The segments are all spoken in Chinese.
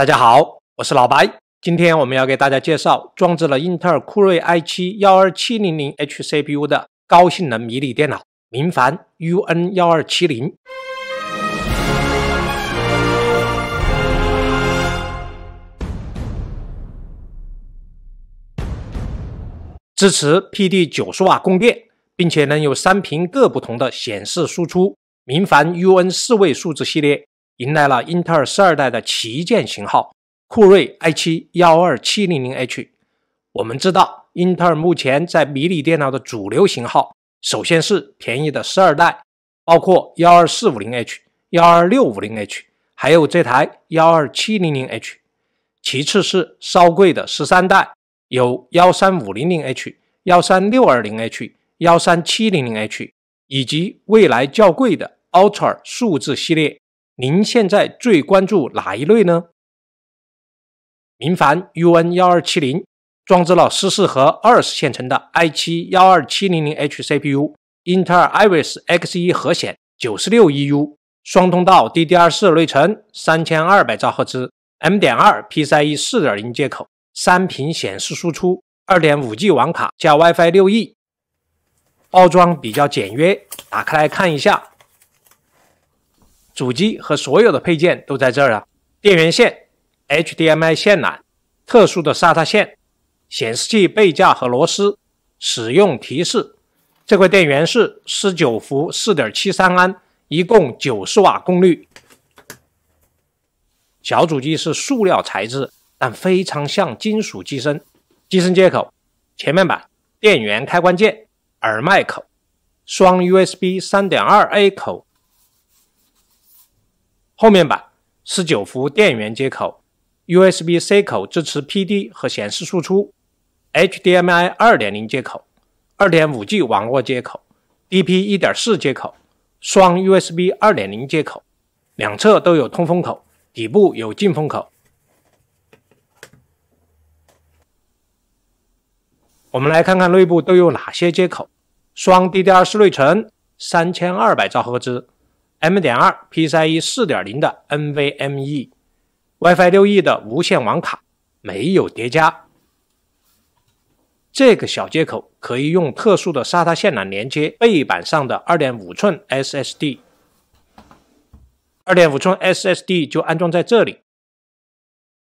大家好，我是老白。今天我们要给大家介绍装置了英特尔酷睿 i 七幺二七零零 H C P U 的高性能迷你电脑，明凡 U N 幺二七零，支持 P D 九十瓦供电，并且能有三屏各不同的显示输出。明凡 U N 四位数字系列。迎来了英特尔十二代的旗舰型号酷睿 i7 幺二七零零 H。我们知道，英特尔目前在迷你电脑的主流型号，首先是便宜的十二代，包括幺二四五零 H、幺二六五零 H，还有这台幺二七零零 H；其次是稍贵的十三代，有幺三五零零 H、幺三六二零 H、幺三七零零 H，以及未来较贵的 Ultra 数字系列。您现在最关注哪一类呢？明凡 UN 幺二七零，装置了十四核二十线程的 i 七幺二七零零 H CPU，英特尔 Iris x 一核显，九十六 EU，双通道 DDR 四内存，三千二百兆赫兹，M 点二 PCIe 四点零接口，三屏显示输出，二点五 G 网卡加 WiFi 六 E，包装比较简约，打开来看一下。主机和所有的配件都在这儿啊。电源线、HDMI 线缆、特殊的 SATA 线、显示器背架和螺丝。使用提示：这块电源是十九伏四点七三安，一共九十瓦功率。小主机是塑料材质，但非常像金属机身。机身接口：前面板、电源开关键、耳麦口、双 USB 三点二 A 口。后面板十九伏电源接口，USB-C 口支持 PD 和显示输出，HDMI 二点零接口，二点五 G 网络接口，DP 一点四接口，双 USB 二点零接口，两侧都有通风口，底部有进风口。我们来看看内部都有哪些接口，双 DDR 四内存，三千二百兆赫兹。M. 点二、PCIe 四点零的 NVMe、WiFi 六 E 的无线网卡没有叠加。这个小接口可以用特殊的 SATA 线缆连接背板上的二点五寸 SSD。二点五寸 SSD 就安装在这里。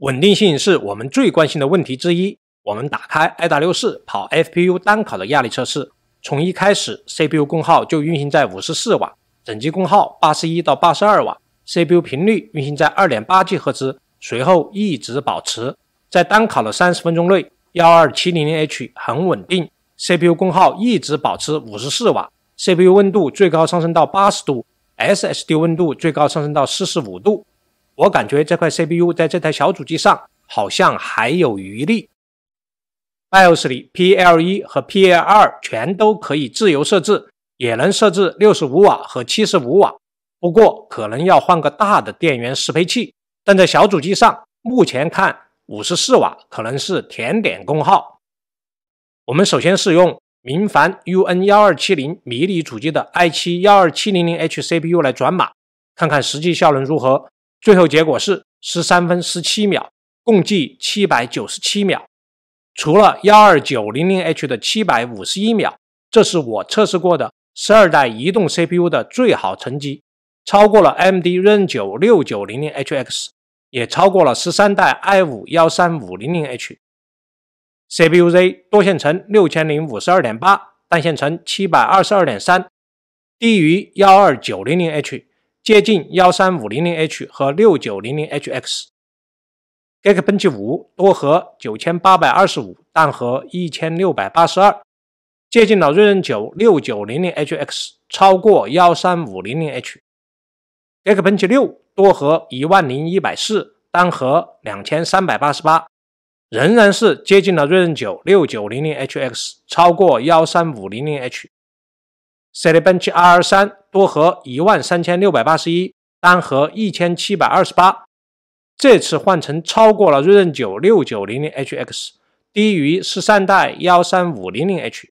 稳定性是我们最关心的问题之一。我们打开 i 达六四跑 FPU 单考的压力测试，从一开始 CPU 功耗就运行在五十四瓦。整机功耗八十一到八十二瓦，CPU 频率运行在二点八 G 赫兹，随后一直保持。在单考的三十分钟内，幺二七零零 H 很稳定，CPU 功耗一直保持五十四瓦，CPU 温度最高上升到八十度，SSD 温度最高上升到四十五度。我感觉这块 CPU 在这台小主机上好像还有余力。BIOS 里 p l 1和 p l 2全都可以自由设置。也能设置六十五瓦和七十五瓦，不过可能要换个大的电源适配器。但在小主机上，目前看五十四瓦可能是甜点功耗。我们首先是用明凡 UN 幺二七零迷你主机的 I 七幺二七零零 H CPU 来转码，看看实际效能如何。最后结果是十三分十七秒，共计七百九十七秒。除了幺二九零零 H 的七百五十一秒，这是我测试过的。十二代移动 CPU 的最好成绩超过了 M D R 九六九零零 H X，也超过了十三代 i 五幺三五零零 H。C P U Z 多线程六千零五十二点八，单线程七百二十二点三，低于幺二九零零 H，接近幺三五零零 H 和六九零零 H X。X P 五多核九千八百二十五，单核一千六百八十二。接近了锐龙九六九零零 HX，超过幺三五零零 H。g e e k b h 六多核一万零一百四，单核两千三百八十八，仍然是接近了锐龙九六九零零 HX，超过幺三五零零 H。Cinebench R 三多核一万三千六百八十一，单核一千七百二十八，这次换成超过了瑞龙九六九零零 HX，低于十三代幺三五零零 H。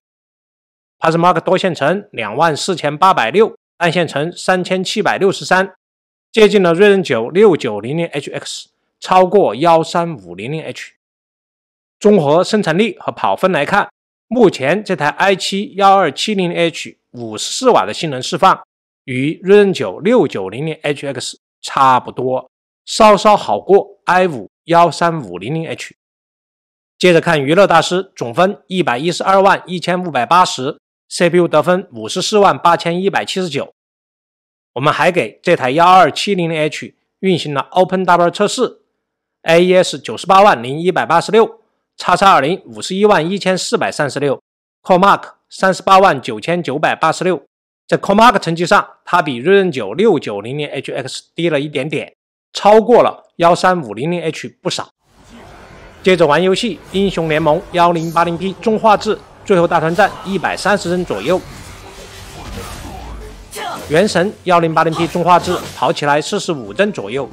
Pasmark 多线程两万四千八百六，单线程三千七百六十三，接近了瑞龙九六九零零 HX，超过幺三五零零 H。综合生产力和跑分来看，目前这台 i 七幺二七零 H 五十四瓦的性能释放与瑞龙九六九零零 HX 差不多，稍稍好过 i 五幺三五零零 H。接着看娱乐大师总分一百一十二万一千五百八十。CPU 得分五十四万八千一百七十九，我们还给这台幺二七零零 H 运行了 OpenW 测试，AES 九十八万零一百八十六，叉叉二零五十一万一千四百三十六 c o m a r k 三十八万九千九百八十六，在 c o m a r k 成绩上，它比锐龙九六九零零 HX 低了一点点，超过了幺三五零零 H 不少。接着玩游戏，《英雄联盟》幺零八零 P 中画质。最后大团战一百三十帧左右，原神幺零八零 P 中画质跑起来四十五帧左右，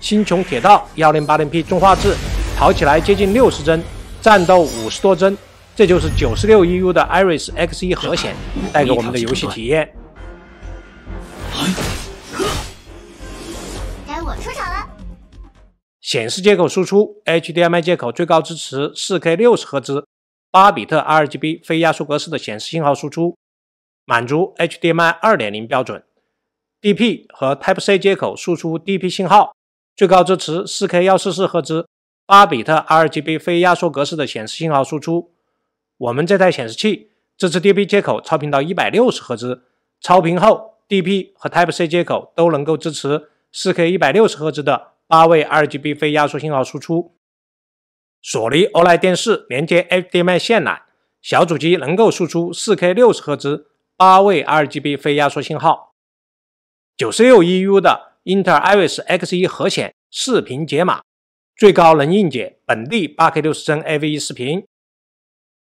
星穹铁道幺零八零 P 中画质跑起来接近六十帧，战斗五十多帧，这就是九十六 EU 的 Iris X1 核显带给我们的游戏体验。该我出场。显示接口输出 HDMI 接口最高支持 4K60 赫兹、八比特 RGB 非压缩格式的显示信号输出，满足 HDMI 2.0标准。DP 和 Type-C 接口输出 DP 信号，最高支持 4K144 赫兹、八比特 RGB 非压缩格式的显示信号输出。我们这台显示器支持 DP 接口超频到160赫兹，超频后 DP 和 Type-C 接口都能够支持 4K160 赫兹的。八位 RGB 非压缩信号输出，索尼 OLED 电视连接 HDMI 线缆，小主机能够输出 4K60 赫兹八位 RGB 非压缩信号。九十六 EU 的英特尔 Iris x 1核显视频解码，最高能硬解本地 8K60 帧 AV1 视频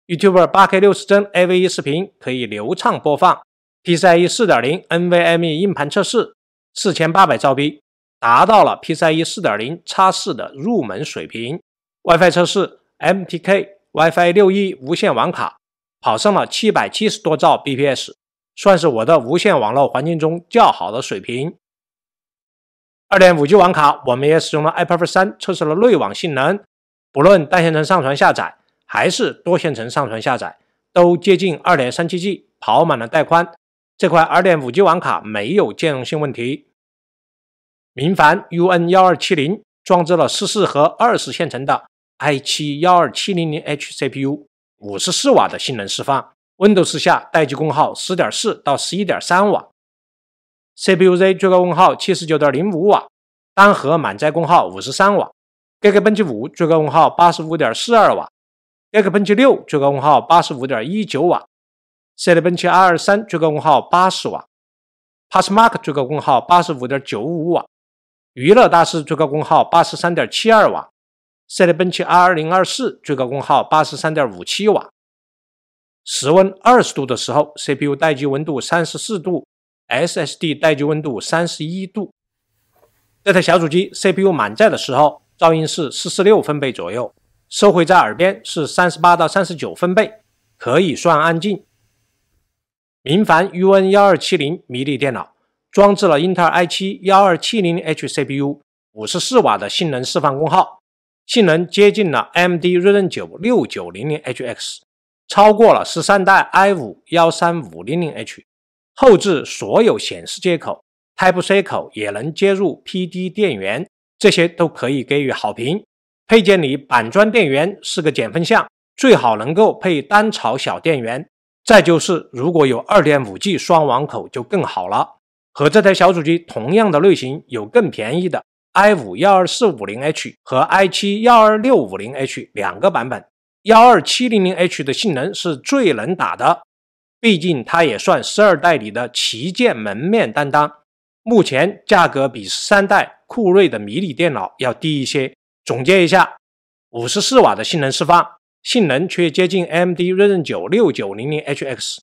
，YouTube 8K60 帧 AV1 视频可以流畅播放。PCIe 4.0 NVMe 硬盘测试，四千八百兆 B。达到了 PCIe 4.0 x 4的入门水平。WiFi 测试，MTK WiFi 6E 无线网卡跑上了770多兆 bps，算是我的无线网络环境中较好的水平。2.5G 网卡我们也使用了 iPerf3 测试了内网性能，不论单线程上传下载还是多线程上传下载，都接近 2.37G，跑满了带宽。这块 2.5G 网卡没有兼容性问题。明凡 UN 幺二七零，装置了十四核二十线程的 i 七幺二七零零 H CPU，五十四瓦的性能释放，w i n d o w s 下，待机功耗十点四到十一点三瓦，CPU Z 最高功耗七十九点零五瓦，单核满载功耗五十三瓦，Geekbench 五最高功耗八十五点四二瓦，Geekbench 六最高功耗八十五点一九瓦，Cinebench R 二三最高功耗八十瓦，PassMark 最高功耗八十五点九五瓦。娱乐大师最高功耗八十三点七二瓦，赛力奔驰 R 零二四最高功耗八十三点五七瓦，室温二十度的时候，CPU 待机温度三十四度，SSD 待机温度三十一度。这台小主机 CPU 满载的时候，噪音是四十六分贝左右，收回在耳边是三十八到三十九分贝，可以算安静。明凡 UN 幺二七零迷你电脑。装置了英特尔 i7 幺二七零 H CPU，五十四瓦的性能释放功耗，性能接近了 M D Ryzen 九六九零零 H X，超过了十三代 i5 幺三五零零 H。后置所有显示接口 Type C 口也能接入 P D 电源，这些都可以给予好评。配件里板砖电源是个减分项，最好能够配单槽小电源。再就是如果有二点五 G 双网口就更好了。和这台小主机同样的类型，有更便宜的 i5 幺二四五零 H 和 i7 幺二六五零 H 两个版本。幺二七零零 H 的性能是最能打的，毕竟它也算十二代里的旗舰门面担当。目前价格比十三代酷睿的迷你电脑要低一些。总结一下，五十四瓦的性能释放，性能却接近 M D Ryzen 九六九零零 H X，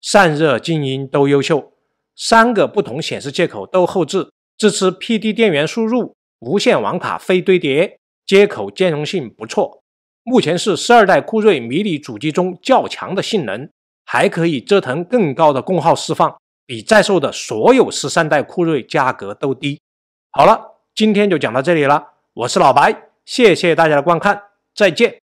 散热、静音都优秀。三个不同显示接口都后置，支持 PD 电源输入，无线网卡非堆叠，接口兼容性不错。目前是十二代酷睿迷你主机中较强的性能，还可以折腾更高的功耗释放，比在售的所有十三代酷睿价格都低。好了，今天就讲到这里了，我是老白，谢谢大家的观看，再见。